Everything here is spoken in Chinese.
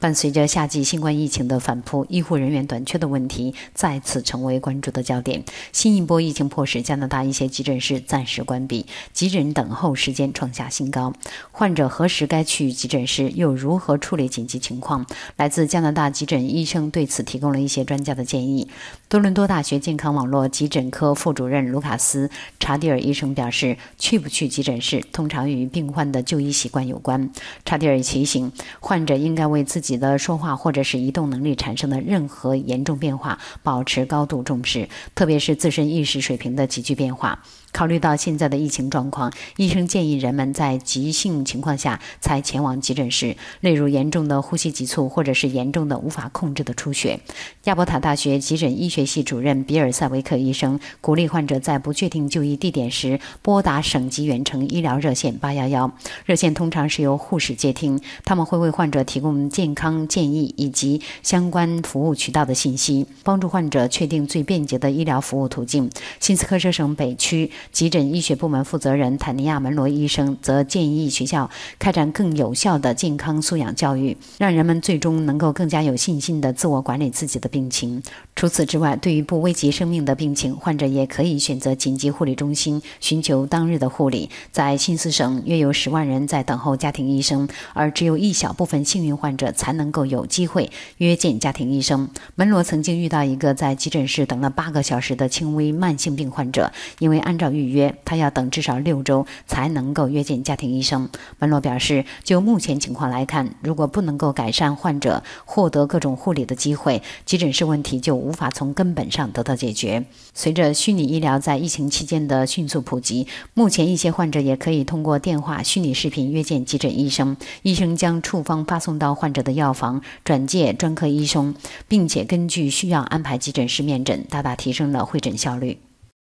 伴随着夏季新冠疫情的反扑，医护人员短缺的问题再次成为关注的焦点。新一波疫情迫使加拿大一些急诊室暂时关闭，急诊等候时间创下新高。患者何时该去急诊室，又如何处理紧急情况？来自加拿大急诊医生对此提供了一些专家的建议。多伦多大学健康网络急诊科副主任卢卡斯·查蒂尔医生表示：“去不去急诊室，通常与病患的就医习惯有关。”查蒂尔提醒，患者应该为自己。己的说话或者是移动能力产生的任何严重变化，保持高度重视，特别是自身意识水平的急剧变化。考虑到现在的疫情状况，医生建议人们在急性情况下才前往急诊室，例如严重的呼吸急促或者是严重的无法控制的出血。亚伯塔大学急诊医学系主任比尔·塞维克医生鼓励患者在不确定就医地点时拨打省级远程医疗热线八幺幺，热线通常是由护士接听，他们会为患者提供健。康建议以及相关服务渠道的信息，帮助患者确定最便捷的医疗服务途径。新斯科舍省北区急诊医学部门负责人坦尼亚门罗医生则建议学校开展更有效的健康素养教育，让人们最终能够更加有信心地自我管理自己的病情。除此之外，对于不危及生命的病情，患者也可以选择紧急护理中心寻求当日的护理。在新四省，约有十万人在等候家庭医生，而只有一小部分幸运患者才能够有机会约见家庭医生。门罗曾经遇到一个在急诊室等了八个小时的轻微慢性病患者，因为按照预约，他要等至少六周才能够约见家庭医生。门罗表示，就目前情况来看，如果不能够改善患者获得各种护理的机会，急诊室问题就。无法从根本上得到解决。随着虚拟医疗在疫情期间的迅速普及，目前一些患者也可以通过电话、虚拟视频约见急诊医生，医生将处方发送到患者的药房，转介专科医生，并且根据需要安排急诊室面诊，大大提升了会诊效率。